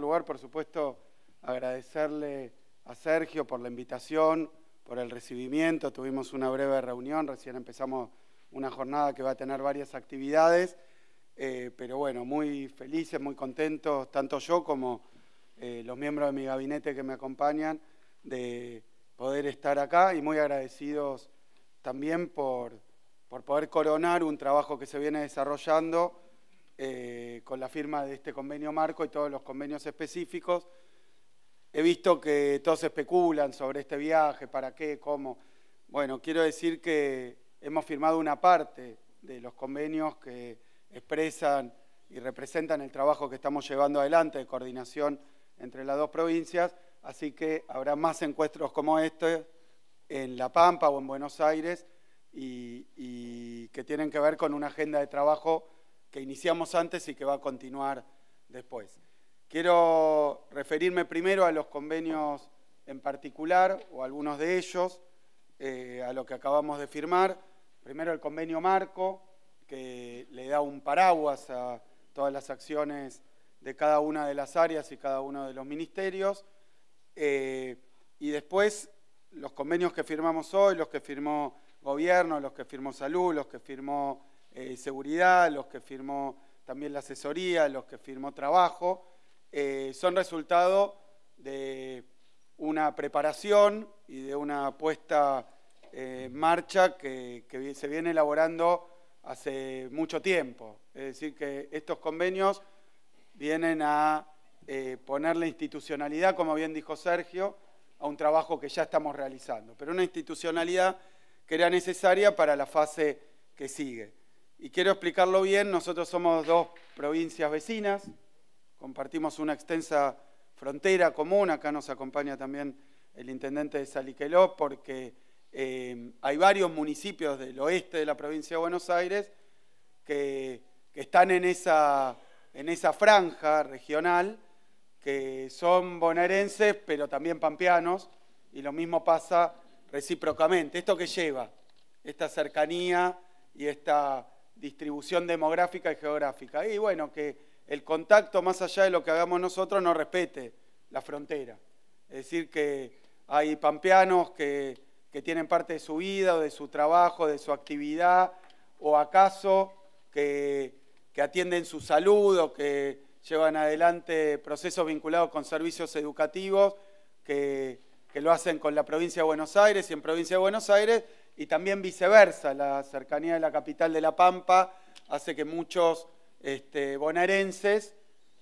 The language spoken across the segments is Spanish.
lugar, por supuesto, agradecerle a Sergio por la invitación, por el recibimiento. Tuvimos una breve reunión, recién empezamos una jornada que va a tener varias actividades, eh, pero bueno, muy felices, muy contentos, tanto yo como eh, los miembros de mi gabinete que me acompañan, de poder estar acá y muy agradecidos también por, por poder coronar un trabajo que se viene desarrollando eh, con la firma de este convenio marco y todos los convenios específicos. He visto que todos especulan sobre este viaje, para qué, cómo. Bueno, quiero decir que hemos firmado una parte de los convenios que expresan y representan el trabajo que estamos llevando adelante de coordinación entre las dos provincias, así que habrá más encuentros como este en La Pampa o en Buenos Aires y que tienen que ver con una agenda de trabajo que iniciamos antes y que va a continuar después. Quiero referirme primero a los convenios en particular, o algunos de ellos, eh, a lo que acabamos de firmar. Primero el convenio marco, que le da un paraguas a todas las acciones de cada una de las áreas y cada uno de los ministerios. Eh, y después los convenios que firmamos hoy, los que firmó gobierno, los que firmó salud, los que firmó eh, seguridad, los que firmó también la asesoría, los que firmó trabajo, eh, son resultado de una preparación y de una puesta en eh, marcha que, se viene elaborando hace mucho tiempo. Es decir, que estos convenios vienen a poner la institucionalidad, como bien dijo Sergio, a un trabajo que ya estamos realizando, pero una institucionalidad que era necesaria para la fase que sigue. Y quiero explicarlo bien, nosotros somos dos provincias vecinas, compartimos una extensa frontera común, acá nos acompaña también el intendente de Saliqueló, porque eh, hay varios municipios del oeste de la provincia de Buenos Aires que, están en esa, en esa franja regional, que son bonaerenses, pero también pampeanos, y lo mismo pasa recíprocamente. ¿Esto que lleva? Esta cercanía y esta distribución demográfica y geográfica. Y bueno, que el contacto, más allá de lo que hagamos nosotros, no respete la frontera. Es decir, que hay pampeanos que, que tienen parte de su vida, o de su trabajo, de su actividad, o acaso que, que atienden su salud o que llevan adelante procesos vinculados con servicios educativos, que, que lo hacen con la provincia de Buenos Aires y en provincia de Buenos Aires y también viceversa, la cercanía de la capital de La Pampa hace que muchos este, bonaerenses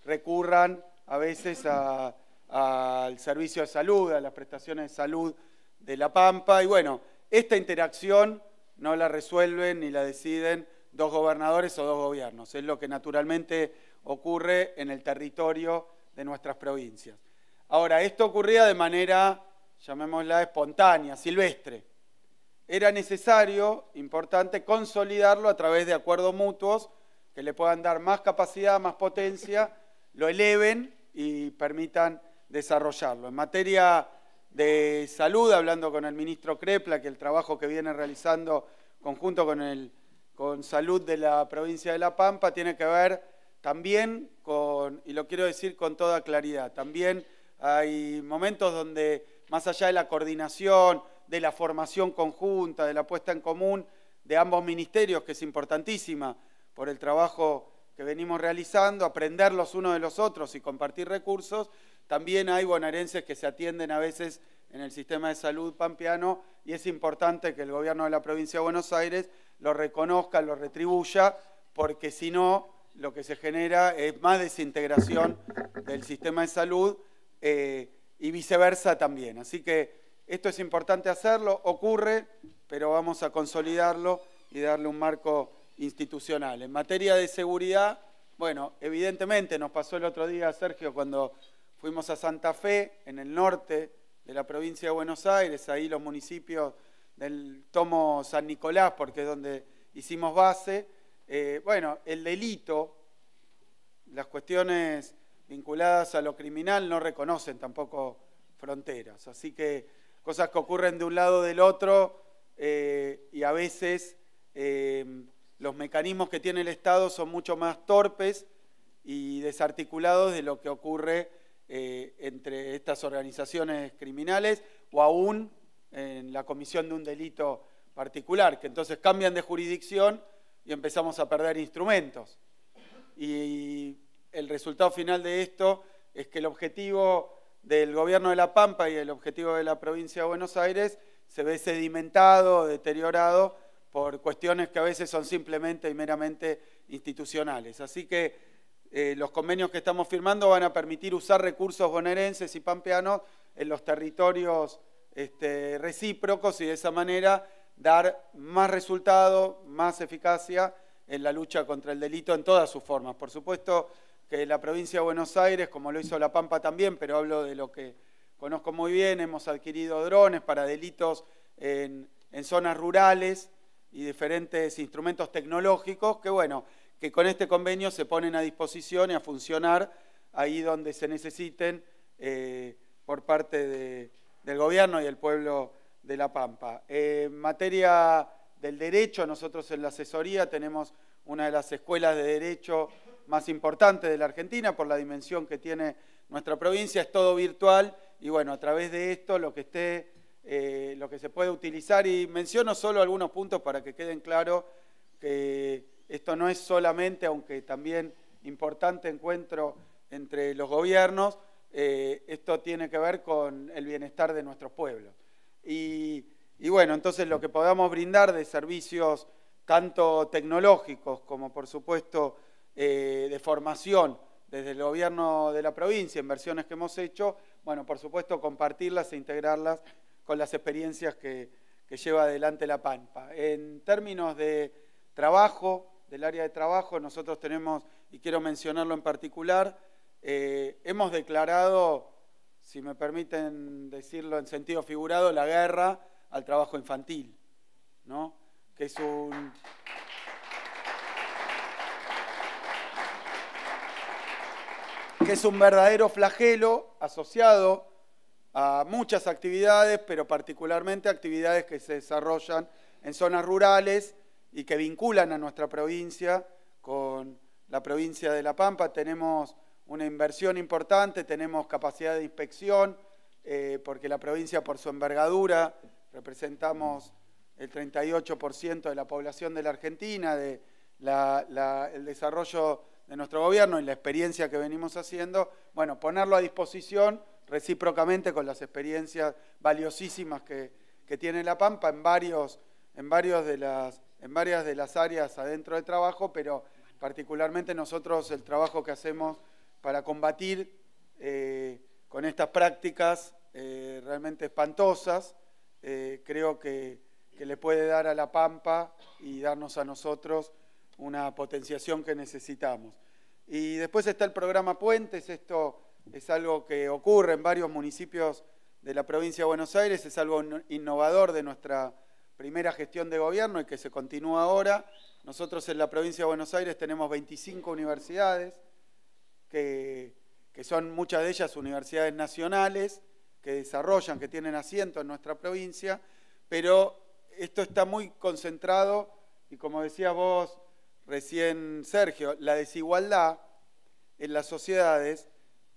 recurran a veces al servicio de salud, a las prestaciones de salud de La Pampa. Y bueno, esta interacción no la resuelven ni la deciden dos gobernadores o dos gobiernos, es lo que naturalmente ocurre en el territorio de nuestras provincias. Ahora, esto ocurría de manera, llamémosla espontánea, silvestre era necesario, importante, consolidarlo a través de acuerdos mutuos que le puedan dar más capacidad, más potencia, lo eleven y permitan desarrollarlo. En materia de salud, hablando con el ministro Crepla, que el trabajo que viene realizando conjunto con, el, con salud de la provincia de La Pampa tiene que ver también con, y lo quiero decir con toda claridad, también hay momentos donde más allá de la coordinación de la formación conjunta, de la puesta en común de ambos ministerios, que es importantísima por el trabajo que venimos realizando, aprender los unos de los otros y compartir recursos. También hay bonaerenses que se atienden a veces en el sistema de salud pampeano y es importante que el gobierno de la provincia de Buenos Aires lo reconozca, lo retribuya, porque si no, lo que se genera es más desintegración del sistema de salud eh, y viceversa también. Así que esto es importante hacerlo, ocurre, pero vamos a consolidarlo y darle un marco institucional. En materia de seguridad, bueno, evidentemente nos pasó el otro día, Sergio, cuando fuimos a Santa Fe, en el norte de la provincia de Buenos Aires, ahí los municipios del Tomo San Nicolás, porque es donde hicimos base. Eh, bueno, el delito, las cuestiones vinculadas a lo criminal no reconocen tampoco fronteras, así que cosas que ocurren de un lado o del otro eh, y a veces eh, los mecanismos que tiene el Estado son mucho más torpes y desarticulados de lo que ocurre eh, entre estas organizaciones criminales o aún en la comisión de un delito particular, que entonces cambian de jurisdicción y empezamos a perder instrumentos. Y el resultado final de esto es que el objetivo del gobierno de La Pampa y el objetivo de la provincia de Buenos Aires se ve sedimentado, deteriorado por cuestiones que a veces son simplemente y meramente institucionales. Así que eh, los convenios que estamos firmando van a permitir usar recursos bonaerenses y pampeanos en los territorios este, recíprocos y de esa manera dar más resultado, más eficacia en la lucha contra el delito en todas sus formas. Por supuesto, que la provincia de Buenos Aires, como lo hizo La Pampa también, pero hablo de lo que conozco muy bien, hemos adquirido drones para delitos en, zonas rurales y diferentes instrumentos tecnológicos que, bueno, que con este convenio se ponen a disposición y a funcionar ahí donde se necesiten eh, por parte del gobierno y el pueblo de La Pampa. Eh, en materia del derecho, nosotros en la asesoría tenemos una de las escuelas de derecho más importante de la Argentina por la dimensión que tiene nuestra provincia, es todo virtual y bueno, a través de esto lo que esté, eh, lo que se puede utilizar y menciono solo algunos puntos para que queden claros que esto no es solamente, aunque también importante encuentro entre los gobiernos, eh, esto tiene que ver con el bienestar de nuestros pueblos. y bueno, entonces lo que podamos brindar de servicios tanto tecnológicos como por supuesto eh, de formación desde el gobierno de la provincia, inversiones que hemos hecho, bueno, por supuesto, compartirlas e integrarlas con las experiencias que, lleva adelante la Pampa. En términos de trabajo, del área de trabajo, nosotros tenemos, y quiero mencionarlo en particular, eh, hemos declarado, si me permiten decirlo en sentido figurado, la guerra al trabajo infantil, ¿no? que es un, que es un verdadero flagelo asociado a muchas actividades, pero particularmente actividades que se desarrollan en zonas rurales y que vinculan a nuestra provincia con la provincia de La Pampa. Tenemos una inversión importante, tenemos capacidad de inspección, eh, porque la provincia por su envergadura representamos el 38% de la población de la Argentina, de el desarrollo de nuestro gobierno y la experiencia que venimos haciendo, bueno, ponerlo a disposición recíprocamente con las experiencias valiosísimas que, tiene La Pampa en, varios, en, varias de las áreas adentro del trabajo, pero particularmente nosotros el trabajo que hacemos para combatir eh, con estas prácticas eh, realmente espantosas, eh, creo que le puede dar a La Pampa y darnos a nosotros una potenciación que necesitamos. Y después está el programa Puentes, esto es algo que ocurre en varios municipios de la provincia de Buenos Aires, es algo innovador de nuestra primera gestión de gobierno y que se continúa ahora. Nosotros en la provincia de Buenos Aires tenemos 25 universidades, que, son muchas de ellas universidades nacionales, que desarrollan, que tienen asiento en nuestra provincia, pero esto está muy concentrado y como decías vos, recién Sergio, la desigualdad en las sociedades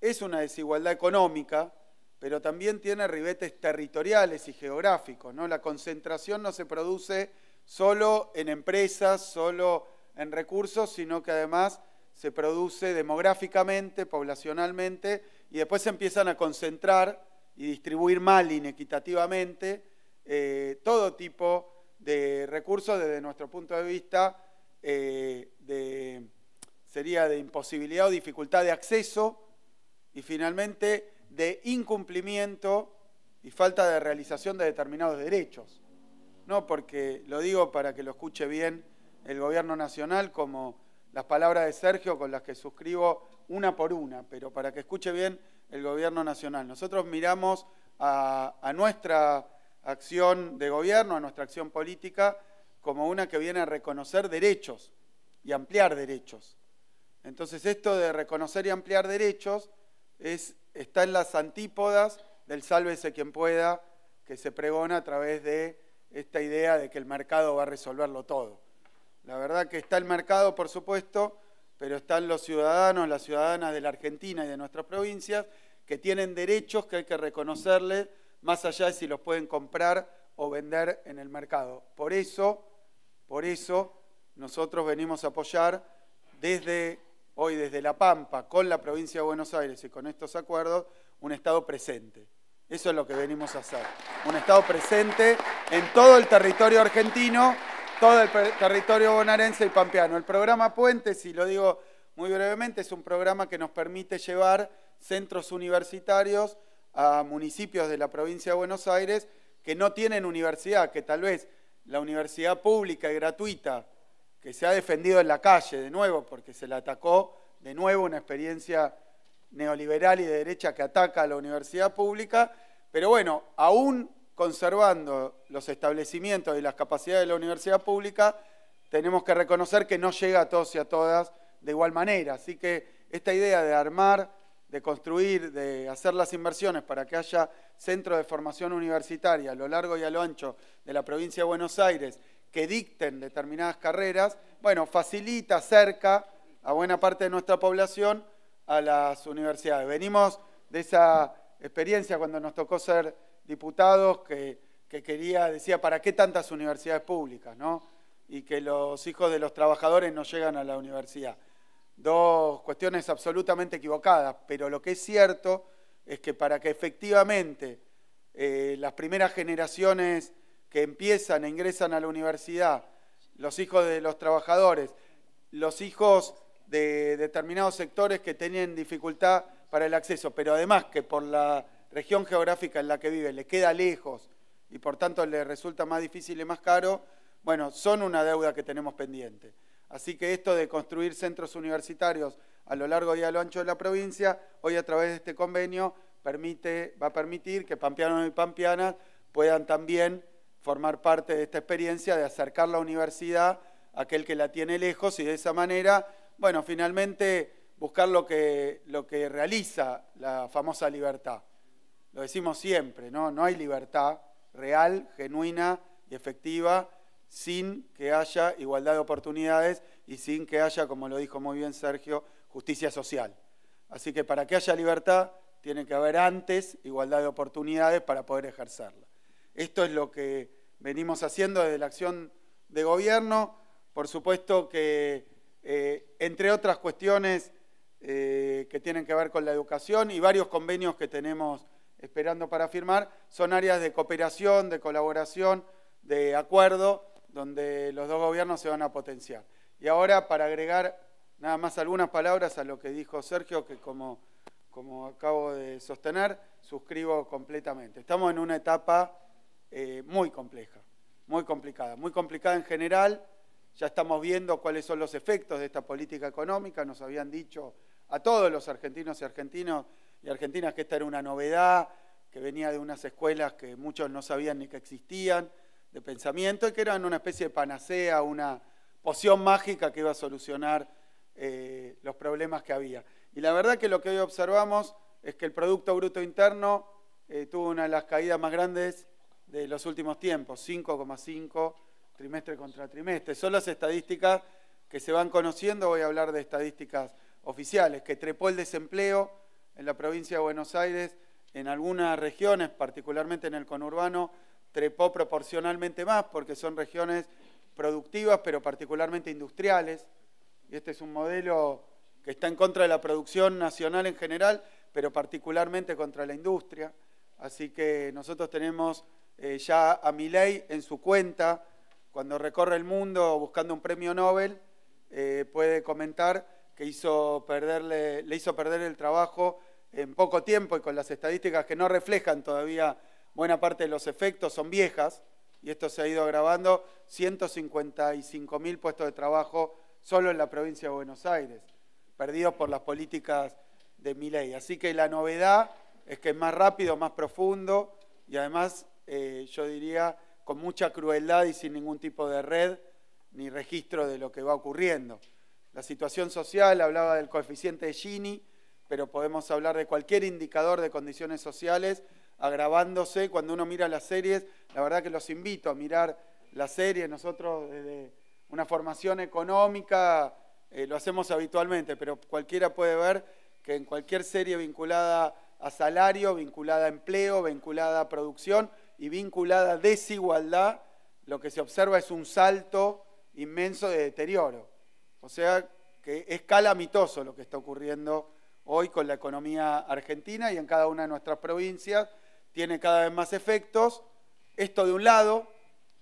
es una desigualdad económica, pero también tiene ribetes territoriales y geográficos. ¿no? La concentración no se produce solo en empresas, solo en recursos, sino que además se produce demográficamente, poblacionalmente, y después se empiezan a concentrar y distribuir mal, inequitativamente, eh, todo tipo de recursos desde nuestro punto de vista eh, de, sería de imposibilidad o dificultad de acceso y finalmente de incumplimiento y falta de realización de determinados derechos. No porque lo digo para que lo escuche bien el gobierno nacional como las palabras de Sergio con las que suscribo una por una, pero para que escuche bien el gobierno nacional. Nosotros miramos a nuestra acción de gobierno, a nuestra acción política, como una que viene a reconocer derechos y ampliar derechos. Entonces esto de reconocer y ampliar derechos está en las antípodas del sálvese quien pueda que se pregona a través de esta idea de que el mercado va a resolverlo todo. La verdad que está el mercado, por supuesto, pero están los ciudadanos, las ciudadanas de la Argentina y de nuestras provincias que tienen derechos que hay que reconocerles más allá de si los pueden comprar o vender en el mercado. Por eso por eso nosotros venimos a apoyar desde hoy, desde La Pampa, con la provincia de Buenos Aires y con estos acuerdos, un Estado presente. Eso es lo que venimos a hacer. Un Estado presente en todo el territorio argentino, todo el territorio bonaerense y pampeano. El programa Puentes, si lo digo muy brevemente, es un programa que nos permite llevar centros universitarios a municipios de la provincia de Buenos Aires que no tienen universidad, que tal vez la universidad pública y gratuita que se ha defendido en la calle, de nuevo, porque se la atacó, de nuevo, una experiencia neoliberal y de derecha que ataca a la universidad pública, pero bueno, aún conservando los establecimientos y las capacidades de la universidad pública, tenemos que reconocer que no llega a todos y a todas de igual manera. Así que esta idea de armar de construir, de hacer las inversiones para que haya centros de formación universitaria a lo largo y a lo ancho de la provincia de Buenos Aires que dicten determinadas carreras, bueno, facilita, cerca a buena parte de nuestra población a las universidades. Venimos de esa experiencia cuando nos tocó ser diputados que, que quería, decía, ¿para qué tantas universidades públicas? ¿no? Y que los hijos de los trabajadores no llegan a la universidad. Dos cuestiones absolutamente equivocadas, pero lo que es cierto es que para que efectivamente eh, las primeras generaciones que empiezan e ingresan a la universidad, los hijos de los trabajadores, los hijos de determinados sectores que tienen dificultad para el acceso, pero además que por la región geográfica en la que vive le queda lejos y por tanto le resulta más difícil y más caro, bueno, son una deuda que tenemos pendiente. Así que esto de construir centros universitarios a lo largo y a lo ancho de la provincia, hoy a través de este convenio permite, va a permitir que pampeanos y pampeanas puedan también formar parte de esta experiencia de acercar la universidad a aquel que la tiene lejos y de esa manera, bueno, finalmente buscar lo que, lo que realiza la famosa libertad. Lo decimos siempre, ¿no? No hay libertad real, genuina y efectiva sin que haya igualdad de oportunidades y sin que haya, como lo dijo muy bien Sergio, justicia social. Así que para que haya libertad tiene que haber antes igualdad de oportunidades para poder ejercerla. Esto es lo que venimos haciendo desde la acción de gobierno. Por supuesto que, eh, entre otras cuestiones eh, que tienen que ver con la educación y varios convenios que tenemos esperando para firmar, son áreas de cooperación, de colaboración, de acuerdo donde los dos gobiernos se van a potenciar. Y ahora, para agregar nada más algunas palabras a lo que dijo Sergio, que como, acabo de sostener, suscribo completamente. Estamos en una etapa eh, muy compleja, muy complicada, muy complicada en general. Ya estamos viendo cuáles son los efectos de esta política económica. Nos habían dicho a todos los argentinos y argentinos y argentinas que esta era una novedad, que venía de unas escuelas que muchos no sabían ni que existían de pensamiento que eran una especie de panacea, una poción mágica que iba a solucionar eh, los problemas que había. Y la verdad que lo que hoy observamos es que el Producto Bruto Interno eh, tuvo una de las caídas más grandes de los últimos tiempos, 5,5 trimestre contra trimestre. Son las estadísticas que se van conociendo, voy a hablar de estadísticas oficiales, que trepó el desempleo en la provincia de Buenos Aires, en algunas regiones, particularmente en el conurbano, trepó proporcionalmente más porque son regiones productivas, pero particularmente industriales. Y este es un modelo que está en contra de la producción nacional en general, pero particularmente contra la industria. Así que nosotros tenemos eh, ya a Milei en su cuenta, cuando recorre el mundo buscando un premio Nobel, eh, puede comentar que hizo perderle, le hizo perder el trabajo en poco tiempo y con las estadísticas que no reflejan todavía buena parte de los efectos son viejas, y esto se ha ido agravando, 155.000 puestos de trabajo solo en la provincia de Buenos Aires, perdidos por las políticas de Milei Así que la novedad es que es más rápido, más profundo y además, eh, yo diría, con mucha crueldad y sin ningún tipo de red ni registro de lo que va ocurriendo. La situación social, hablaba del coeficiente de Gini, pero podemos hablar de cualquier indicador de condiciones sociales agravándose cuando uno mira las series. La verdad que los invito a mirar las series. Nosotros desde eh, una formación económica eh, lo hacemos habitualmente, pero cualquiera puede ver que en cualquier serie vinculada a salario, vinculada a empleo, vinculada a producción y vinculada a desigualdad, lo que se observa es un salto inmenso de deterioro. O sea que es calamitoso lo que está ocurriendo hoy con la economía argentina y en cada una de nuestras provincias tiene cada vez más efectos. Esto de un lado,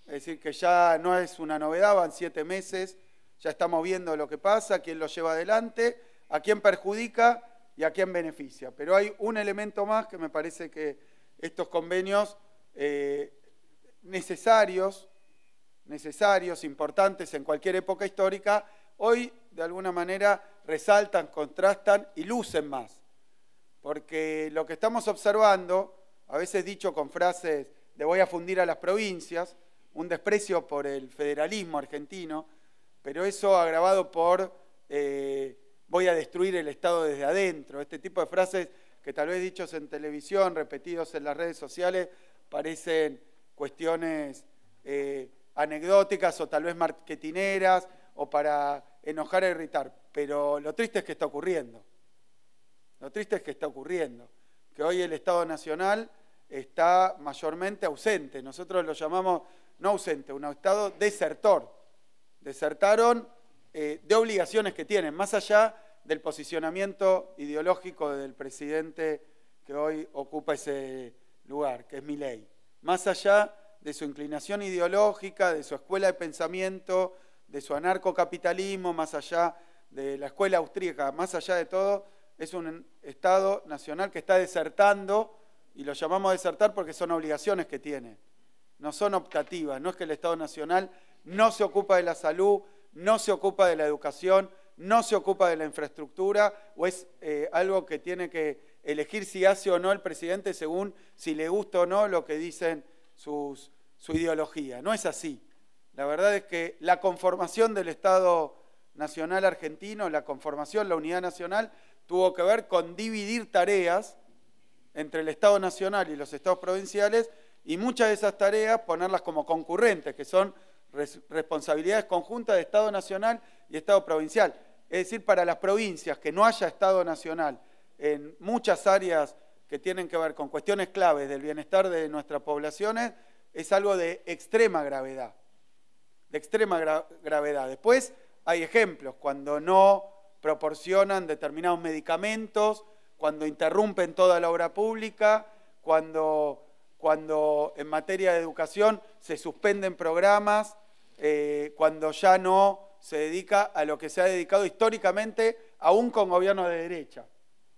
es decir, que ya no es una novedad, van siete meses, ya estamos viendo lo que pasa, quién lo lleva adelante, a quién perjudica y a quién beneficia. Pero hay un elemento más que me parece que estos convenios eh, necesarios, necesarios, importantes en cualquier época histórica, hoy de alguna manera resaltan, contrastan y lucen más. Porque lo que estamos observando a veces dicho con frases de voy a fundir a las provincias, un desprecio por el federalismo argentino, pero eso agravado por eh, voy a destruir el Estado desde adentro, este tipo de frases que tal vez dichos en televisión, repetidos en las redes sociales, parecen cuestiones eh, anecdóticas o tal vez marketineras o para enojar e irritar, pero lo triste es que está ocurriendo. Lo triste es que está ocurriendo que hoy el Estado Nacional está mayormente ausente. Nosotros lo llamamos no ausente, un Estado desertor. Desertaron eh, de obligaciones que tienen, más allá del posicionamiento ideológico del presidente que hoy ocupa ese lugar, que es mi ley. Más allá de su inclinación ideológica, de su escuela de pensamiento, de su anarcocapitalismo, más allá de la escuela austríaca, más allá de todo, es un Estado nacional que está desertando, y lo llamamos desertar porque son obligaciones que tiene, no son optativas, no es que el Estado nacional no se ocupa de la salud, no se ocupa de la educación, no se ocupa de la infraestructura, o es eh, algo que tiene que elegir si hace o no el presidente según si le gusta o no lo que dicen su ideología. No es así. La verdad es que la conformación del Estado Nacional Argentino, la conformación, la unidad nacional, tuvo que ver con dividir tareas entre el Estado Nacional y los Estados provinciales y muchas de esas tareas ponerlas como concurrentes, que son responsabilidades conjuntas de Estado Nacional y Estado Provincial. Es decir, para las provincias que no haya Estado Nacional en muchas áreas que tienen que ver con cuestiones claves del bienestar de nuestras poblaciones, es algo de extrema gravedad. De extrema gravedad. Después hay ejemplos, cuando no proporcionan determinados medicamentos, cuando interrumpen toda la obra pública, cuando, en materia de educación se suspenden programas, eh, cuando ya no se dedica a lo que se ha dedicado históricamente, aún con gobierno de derecha,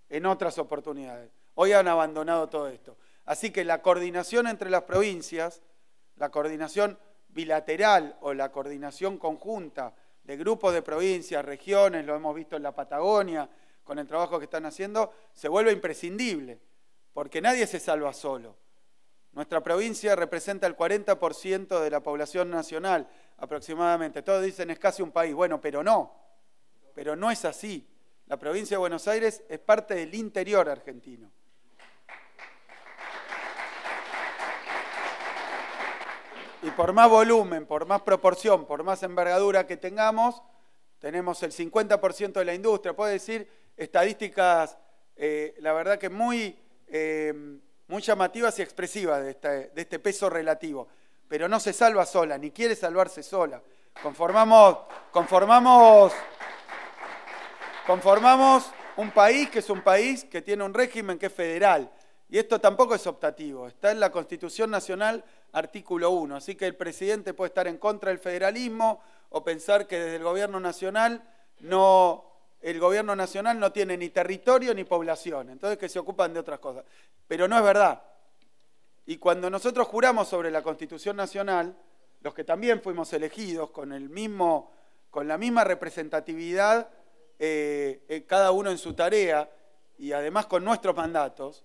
en otras oportunidades. Hoy han abandonado todo esto. Así que la coordinación entre las provincias, la coordinación bilateral o la coordinación conjunta de grupos de provincias, regiones, lo hemos visto en la Patagonia, con el trabajo que están haciendo, se vuelve imprescindible, porque nadie se salva solo. Nuestra provincia representa el 40% de la población nacional aproximadamente. Todos dicen es casi un país. Bueno, pero no, pero no es así. La provincia de Buenos Aires es parte del interior argentino. Y por más volumen, por más proporción, por más envergadura que tengamos, tenemos el 50% de la industria. Puedo decir estadísticas, eh, la verdad que muy, eh, muy llamativas y expresivas de este, de este peso relativo. Pero no se salva sola, ni quiere salvarse sola. Conformamos, conformamos, conformamos un país que es un país que tiene un régimen que es federal, y esto tampoco es optativo, está en la Constitución Nacional, artículo 1. Así que el presidente puede estar en contra del federalismo o pensar que desde el gobierno nacional no, el gobierno nacional no tiene ni territorio ni población, entonces que se ocupan de otras cosas. Pero no es verdad. Y cuando nosotros juramos sobre la Constitución Nacional, los que también fuimos elegidos con, el mismo, con la misma representatividad, eh, eh, cada uno en su tarea y además con nuestros mandatos,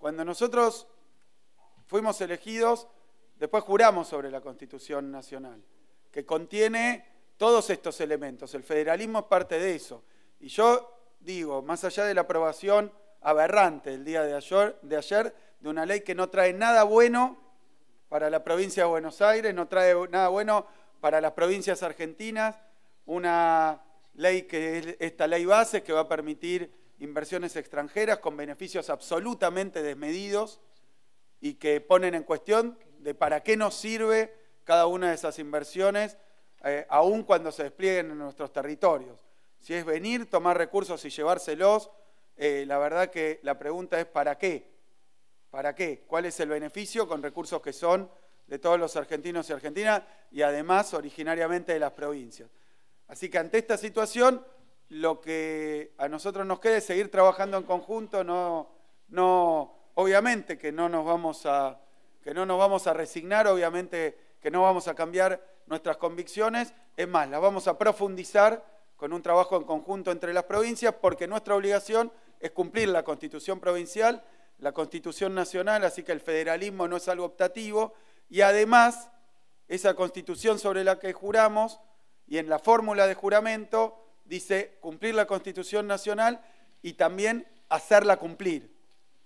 cuando nosotros fuimos elegidos, después juramos sobre la Constitución Nacional, que contiene todos estos elementos. El federalismo es parte de eso. Y yo digo, más allá de la aprobación aberrante el día de ayer, de ayer, de una ley que no trae nada bueno para la provincia de Buenos Aires, no trae nada bueno para las provincias argentinas, una ley que es esta ley base que va a permitir inversiones extranjeras con beneficios absolutamente desmedidos y que ponen en cuestión de para qué nos sirve cada una de esas inversiones, aún eh, aun cuando se desplieguen en nuestros territorios. Si es venir, tomar recursos y llevárselos, eh, la verdad que la pregunta es ¿para qué? ¿Para qué? ¿Cuál es el beneficio con recursos que son de todos los argentinos y argentinas y además originariamente de las provincias? Así que ante esta situación lo que a nosotros nos queda es seguir trabajando en conjunto, obviamente que no nos vamos a que no nos vamos a resignar, obviamente que no vamos a cambiar nuestras convicciones, es más, las vamos a profundizar con un trabajo en conjunto entre las provincias porque nuestra obligación es cumplir la Constitución provincial, la Constitución nacional, así que el federalismo no es algo optativo y además esa Constitución sobre la que juramos y en la fórmula de juramento dice cumplir la Constitución Nacional y también hacerla cumplir.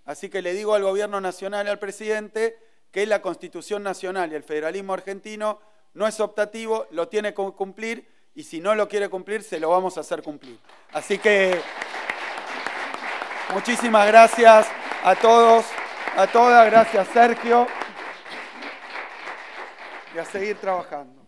Así que le digo al gobierno nacional y al presidente que la Constitución Nacional y el federalismo argentino no es optativo, lo tiene que cumplir y si no lo quiere cumplir, se lo vamos a hacer cumplir. Así que muchísimas gracias a todos, a todas, gracias Sergio y a seguir trabajando.